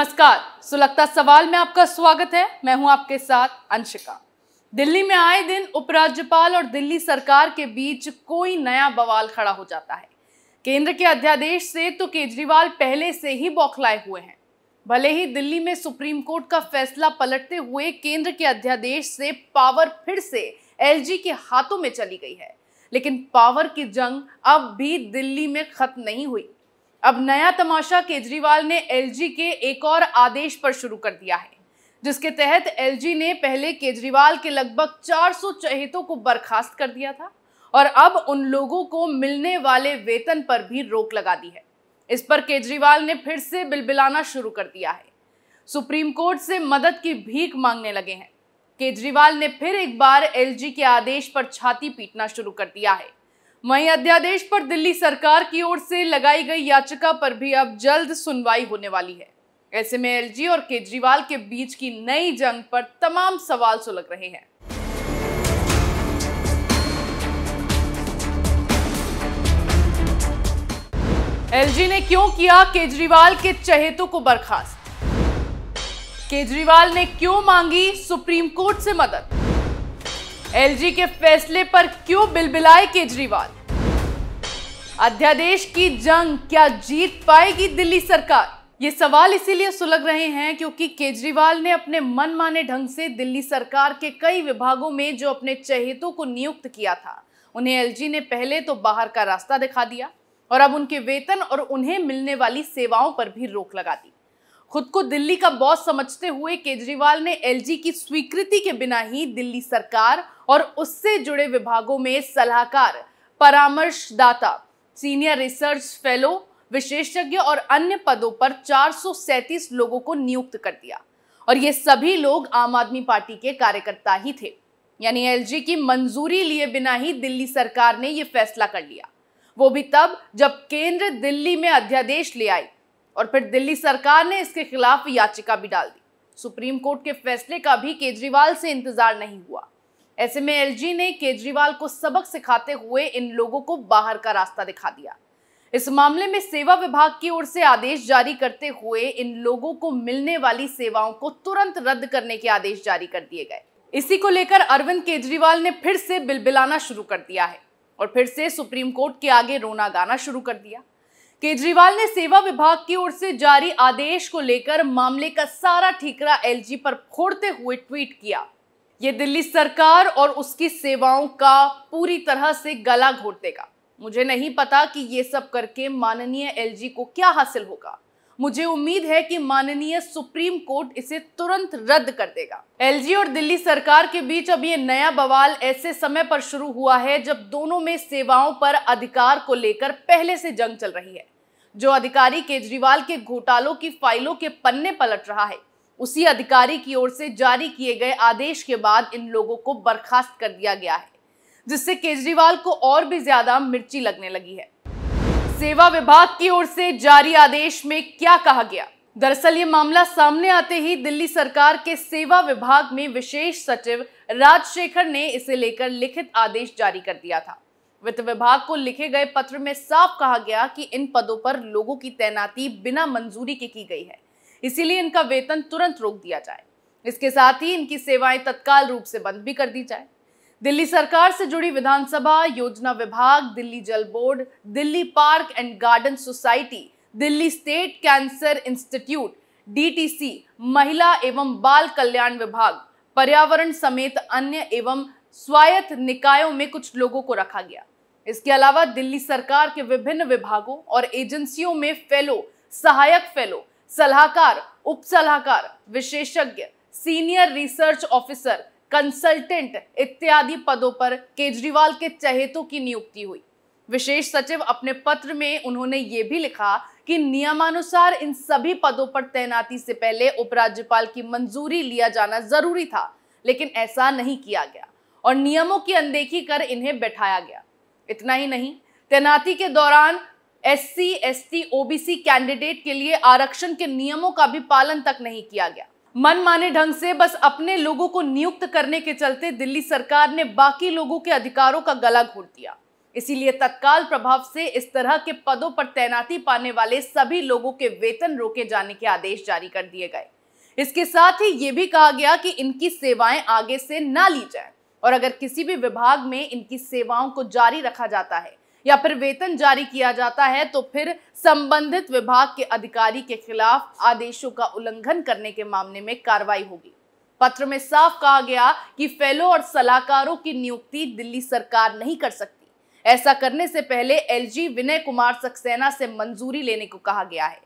नमस्कार सुलगता सवाल में आपका स्वागत है मैं हूं आपके साथ अंशिका दिल्ली में आए दिन उपराज्यपाल और दिल्ली सरकार के बीच कोई नया बवाल खड़ा हो जाता है केंद्र के अध्यादेश से तो केजरीवाल पहले से ही बौखलाए हुए हैं भले ही दिल्ली में सुप्रीम कोर्ट का फैसला पलटते हुए केंद्र के अध्यादेश से पावर फिर से एलजी के हाथों में चली गई है लेकिन पावर की जंग अब भी दिल्ली में खत्म नहीं हुई अब नया तमाशा केजरीवाल ने एलजी के एक और आदेश पर शुरू कर दिया है जिसके तहत एलजी ने पहले केजरीवाल के लगभग 400 चहेतों को बर्खास्त कर दिया था और अब उन लोगों को मिलने वाले वेतन पर भी रोक लगा दी है इस पर केजरीवाल ने फिर से बिलबिलाना शुरू कर दिया है सुप्रीम कोर्ट से मदद की भीख मांगने लगे हैं केजरीवाल ने फिर एक बार एलजी के आदेश पर छाती पीटना शुरू कर दिया है वहीं अध्यादेश पर दिल्ली सरकार की ओर से लगाई गई याचिका पर भी अब जल्द सुनवाई होने वाली है ऐसे में एलजी और केजरीवाल के बीच की नई जंग पर तमाम सवाल सुलग रहे हैं एलजी ने क्यों किया केजरीवाल के चहेतों को बर्खास्त केजरीवाल ने क्यों मांगी सुप्रीम कोर्ट से मदद एलजी के फैसले पर क्यों बिलबिलाए केजरीवाल अध्यादेश की जंग क्या जीत पाएगी दिल्ली सरकार ये सवाल इसीलिए सुलग रहे हैं क्योंकि केजरीवाल ने अपने मनमाने ढंग से दिल्ली सरकार के कई विभागों में जो अपने चहेतों को नियुक्त किया था उन्हें एलजी ने पहले तो बाहर का रास्ता दिखा दिया और अब उनके वेतन और उन्हें मिलने वाली सेवाओं पर भी रोक लगा दी खुद को दिल्ली का बॉस समझते हुए केजरीवाल ने एलजी की स्वीकृति के बिना ही दिल्ली सरकार और उससे जुड़े विभागों में सलाहकार परामर्शदाता सीनियर रिसर्च फेलो विशेषज्ञ और अन्य पदों पर 437 लोगों को नियुक्त कर दिया और ये सभी लोग आम आदमी पार्टी के कार्यकर्ता ही थे यानी एलजी की मंजूरी लिए बिना ही दिल्ली सरकार ने ये फैसला कर लिया वो भी तब जब केंद्र दिल्ली में अध्यादेश ले आई और फिर दिल्ली सरकार ने इसके खिलाफ याचिका भी डाल दी सुप्रीम कोर्ट के फैसले का भी केजरीवाल से इंतजार नहीं हुआ ऐसे में एलजी ने केजरीवाल को सबक सिखाते हुए इन लोगों को बाहर का रास्ता दिखा दिया इस मामले में सेवा विभाग की ओर से आदेश जारी करते हुए इन लोगों को मिलने वाली सेवाओं को तुरंत रद्द करने के आदेश जारी कर दिए गए इसी को लेकर अरविंद केजरीवाल ने फिर से बिलबिलाना शुरू कर दिया है और फिर से सुप्रीम कोर्ट के आगे रोना गाना शुरू कर दिया केजरीवाल ने सेवा विभाग की ओर से जारी आदेश को लेकर मामले का सारा ठीकरा एलजी पर फोड़ते हुए ट्वीट किया ये दिल्ली सरकार और उसकी सेवाओं का पूरी तरह से गला घोट देगा मुझे नहीं पता कि ये सब करके माननीय एलजी को क्या हासिल होगा मुझे उम्मीद है कि माननीय सुप्रीम कोर्ट इसे तुरंत रद्द कर देगा एलजी और दिल्ली सरकार के बीच अब ये नया बवाल ऐसे समय पर शुरू हुआ है जब दोनों में सेवाओं पर अधिकार को लेकर पहले से जंग चल रही है जो अधिकारी केजरीवाल के घोटालों की फाइलों के पन्ने पलट रहा है उसी अधिकारी की ओर से जारी किए गए आदेश के बाद इन लोगों को बर्खास्त कर दिया गया है जिससे केजरीवाल को और भी ज्यादा मिर्ची लगने लगी है सेवा विभाग की ओर से जारी आदेश में क्या कहा गया दरअसल ये मामला सामने आते ही दिल्ली सरकार के सेवा विभाग में विशेष सचिव राजशेखर ने इसे लेकर लिखित आदेश जारी कर दिया था वित्त विभाग को लिखे गए पत्र में साफ कहा गया कि इन पदों पर लोगों की तैनाती बिना मंजूरी के की गई है इसीलिए इनका वेतन तुरंत रोक दिया जाए इसके साथ ही इनकी सेवाएं तत्काल रूप से बंद भी कर दी जाए दिल्ली सरकार से जुड़ी विधानसभा योजना विभाग Delhi Jal board Delhi park and garden society Delhi state cancer institute DTC महिला एवं बाल कल्याण विभाग पर्यावरण समेत अन्य एवं स्वायत्त निकायों में कुछ लोगों को रखा गया इसके अलावा दिल्ली सरकार के विभिन्न विभागों और एजेंसियों में फेलो सहायक फेलो सलाहकार उप सलाहकार विशेषज्ञ सीनियर रिसर्च ऑफिसर कंसल्टेंट इत्यादि पदों पर केजरीवाल के चहेतों की नियुक्ति हुई विशेष सचिव अपने पत्र में उन्होंने ये भी लिखा कि नियमानुसार इन सभी पदों पर तैनाती से पहले उपराज्यपाल की मंजूरी लिया जाना जरूरी था लेकिन ऐसा नहीं किया गया और नियमों की अनदेखी कर इन्हें बैठाया गया इतना ही नहीं तैनाती के दौरान एससी, एसटी, ओबीसी कैंडिडेट के लिए आरक्षण के नियमों का भी पालन तक नहीं किया गया मनमाने ढंग से बस अपने लोगों को नियुक्त करने के चलते दिल्ली सरकार ने बाकी लोगों के अधिकारों का गला घोट दिया इसीलिए तत्काल प्रभाव से इस तरह के पदों पर तैनाती पाने वाले सभी लोगों के वेतन रोके जाने के आदेश जारी कर दिए गए इसके साथ ही ये भी कहा गया कि इनकी सेवाएं आगे से ना ली जाएं और अगर किसी भी विभाग में इनकी सेवाओं को जारी रखा जाता है या फिर वेतन जारी किया जाता है तो फिर संबंधित विभाग के अधिकारी के खिलाफ आदेशों का उल्लंघन करने के मामले में कार्रवाई होगी पत्र में साफ कहा गया कि फेलो और सलाहकारों की नियुक्ति दिल्ली सरकार नहीं कर सकती ऐसा करने से पहले एलजी विनय कुमार सक्सेना से मंजूरी लेने को कहा गया है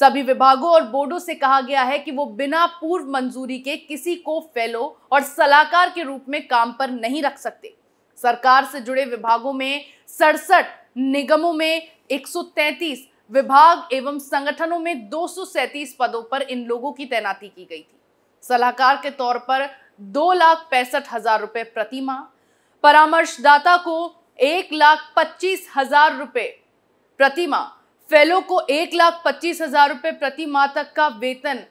सभी विभागों और बोर्डों से कहा गया है कि वो बिना पूर्व मंजूरी के किसी को फेलो और सलाहकार के रूप में काम पर नहीं रख सकते सरकार से जुड़े विभागों में सड़सठ निगमों में 133 विभाग एवं संगठनों में दो पदों पर इन लोगों की तैनाती की गई थी सलाहकार के तौर पर दो लाख पैंसठ हजार रुपए प्रति माह परामर्शदाता को एक लाख पच्चीस हजार रुपए प्रति माह फेलो को एक लाख पच्चीस हजार रुपए प्रति माह तक का वेतन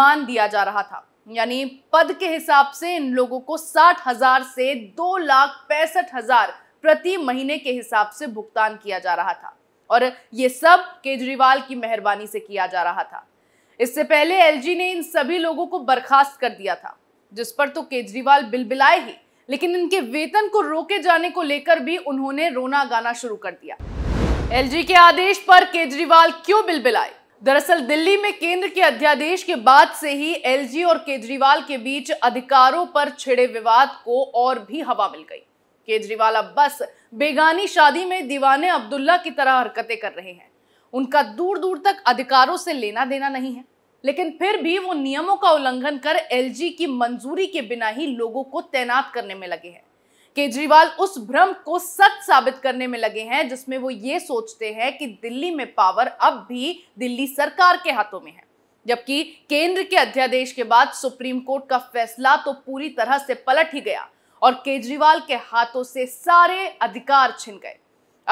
मान दिया जा रहा था यानी पद के हिसाब से इन लोगों को साठ हजार से दो लाख पैंसठ हजार प्रति महीने के हिसाब से भुगतान किया जा रहा था और ये सब केजरीवाल की मेहरबानी से किया जा रहा था इससे पहले एलजी ने इन सभी लोगों को बर्खास्त कर दिया था जिस पर तो केजरीवाल बिलबिलाए ही लेकिन इनके वेतन को रोके जाने को लेकर भी उन्होंने रोना गाना शुरू कर दिया एलजी के आदेश पर केजरीवाल क्यों बिलबिलाए दरअसल दिल्ली में केंद्र के अध्यादेश के बाद से ही एलजी और केजरीवाल के बीच अधिकारों पर छिड़े विवाद को और भी हवा मिल गई केजरीवाल अब बस बेगानी शादी में दीवाने अब्दुल्ला की तरह हरकतें कर रहे हैं उनका दूर दूर तक अधिकारों से लेना देना नहीं है लेकिन फिर भी वो नियमों का उल्लंघन कर एलजी की मंजूरी के बिना ही लोगों को तैनात करने में लगे हैं केजरीवाल उस भ्रम को सच साबित करने में लगे हैं जिसमें वो ये सोचते हैं कि दिल्ली में पावर अब भी दिल्ली सरकार के हाथों में है जबकि केंद्र के अध्यादेश के बाद सुप्रीम कोर्ट का फैसला तो पूरी तरह से पलट ही गया और केजरीवाल के हाथों से सारे अधिकार छिन गए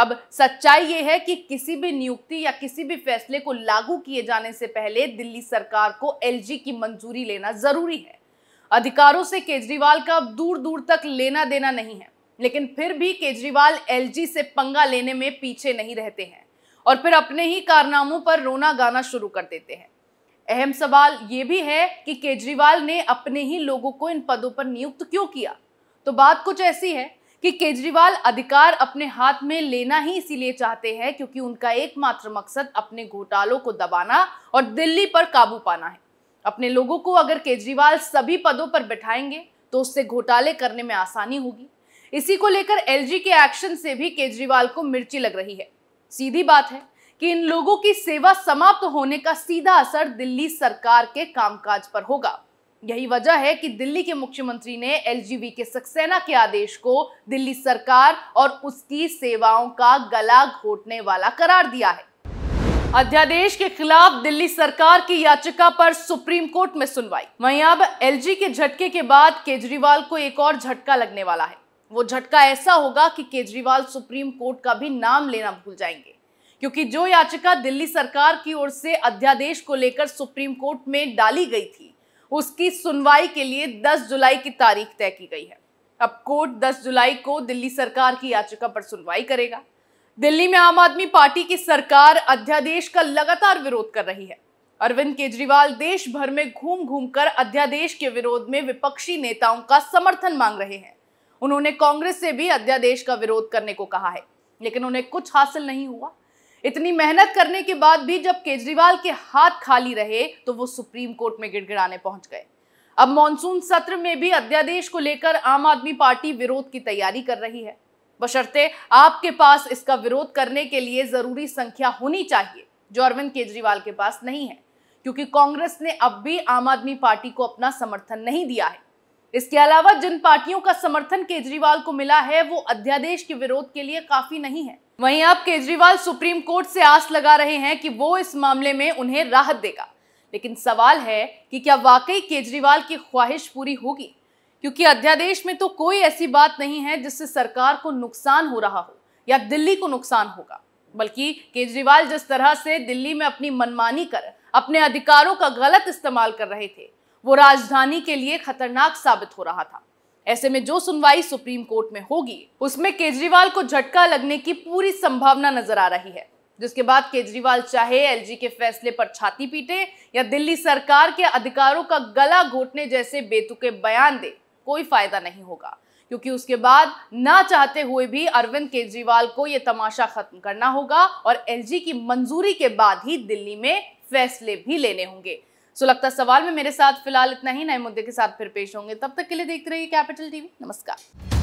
अब सच्चाई ये है कि किसी भी नियुक्ति या किसी भी फैसले को लागू किए जाने से पहले दिल्ली सरकार को एलजी की मंजूरी लेना जरूरी है अधिकारों से केजरीवाल का दूर दूर तक लेना देना नहीं है लेकिन फिर भी केजरीवाल एलजी से पंगा लेने में पीछे नहीं रहते हैं और फिर अपने ही कारनामों पर रोना गाना शुरू कर देते हैं अहम सवाल ये भी है कि केजरीवाल ने अपने ही लोगों को इन पदों पर नियुक्त क्यों किया तो बात कुछ ऐसी है कि केजरीवाल अधिकार अपने हाथ में लेना ही इसीलिए चाहते हैं क्योंकि उनका एकमात्र मकसद अपने घोटालों को दबाना और दिल्ली पर काबू पाना है अपने लोगों को अगर केजरीवाल सभी पदों पर बैठाएंगे तो उससे घोटाले करने में आसानी होगी इसी को लेकर एलजी के एक्शन से भी केजरीवाल को मिर्ची लग रही है सीधी बात है कि इन लोगों की सेवा समाप्त होने का सीधा असर दिल्ली सरकार के कामकाज पर होगा यही वजह है कि दिल्ली के मुख्यमंत्री ने एल के सक्सेना के आदेश को दिल्ली सरकार और उसकी सेवाओं का गला घोटने वाला करार दिया है अध्यादेश के खिलाफ दिल्ली सरकार की याचिका पर सुप्रीम कोर्ट में सुनवाई वहीं अब एलजी के झटके के बाद केजरीवाल को एक और झटका लगने वाला है वो झटका ऐसा होगा कि केजरीवाल सुप्रीम कोर्ट का भी नाम लेना भूल जाएंगे क्योंकि जो याचिका दिल्ली सरकार की ओर से अध्यादेश को लेकर सुप्रीम कोर्ट में डाली गई थी उसकी सुनवाई के लिए 10 जुलाई की तारीख तय की गई है अब कोर्ट 10 जुलाई को दिल्ली सरकार की याचिका पर सुनवाई करेगा दिल्ली में आम आदमी पार्टी की सरकार अध्यादेश का लगातार विरोध कर रही है अरविंद केजरीवाल देश भर में घूम घूम कर अध्यादेश के विरोध में विपक्षी नेताओं का समर्थन मांग रहे हैं उन्होंने कांग्रेस से भी अध्यादेश का विरोध करने को कहा है लेकिन उन्हें कुछ हासिल नहीं हुआ इतनी मेहनत करने के बाद भी जब केजरीवाल के हाथ खाली रहे तो वो सुप्रीम कोर्ट में गिड़गिड़ाने पहुंच गए अब मानसून सत्र में भी अध्यादेश को लेकर आम आदमी पार्टी विरोध की तैयारी कर रही है बशर्ते आपके पास इसका विरोध करने के लिए जरूरी संख्या होनी चाहिए जो अरविंद केजरीवाल के पास नहीं है क्योंकि कांग्रेस ने अब भी आम आदमी पार्टी को अपना समर्थन नहीं दिया है इसके अलावा जिन पार्टियों का समर्थन केजरीवाल को मिला है वो अध्यादेश के विरोध के लिए काफी नहीं है वहीं अब केजरीवाल सुप्रीम कोर्ट से आस लगा रहे हैं कि वो इस मामले में उन्हें राहत देगा लेकिन सवाल है कि क्या वाकई केजरीवाल की ख्वाहिश पूरी होगी क्योंकि अध्यादेश में तो कोई ऐसी बात नहीं है जिससे सरकार को नुकसान हो रहा हो या दिल्ली को नुकसान होगा बल्कि केजरीवाल जिस तरह से दिल्ली में अपनी मनमानी कर अपने अधिकारों का गलत इस्तेमाल कर रहे थे वो राजधानी के लिए खतरनाक साबित हो रहा था ऐसे में जो सुनवाई सुप्रीम कोर्ट में होगी उसमें केजरीवाल को झटका लगने की पूरी संभावना नजर आ रही है जिसके बाद केजरीवाल चाहे एलजी के फैसले पर छाती पीटे या दिल्ली सरकार के अधिकारों का गला घोटने जैसे बेतुके बयान दे कोई फायदा नहीं होगा क्योंकि उसके बाद ना चाहते हुए भी अरविंद केजरीवाल को यह तमाशा खत्म करना होगा और एलजी की मंजूरी के बाद ही दिल्ली में फैसले भी लेने होंगे सो लगता सवाल में मेरे साथ फिलहाल इतना ही नए मुद्दे के साथ फिर पेश होंगे तब तक के लिए देखते रहिए कैपिटल टीवी नमस्कार